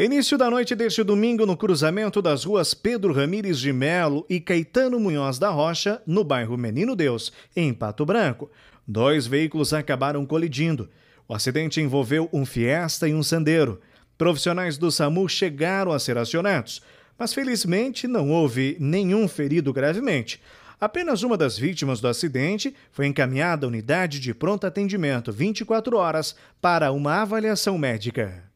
Início da noite deste domingo no cruzamento das ruas Pedro Ramires de Melo e Caetano Munhoz da Rocha, no bairro Menino Deus, em Pato Branco. Dois veículos acabaram colidindo. O acidente envolveu um Fiesta e um Sandero. Profissionais do SAMU chegaram a ser acionados, mas felizmente não houve nenhum ferido gravemente. Apenas uma das vítimas do acidente foi encaminhada à unidade de pronto atendimento 24 horas para uma avaliação médica.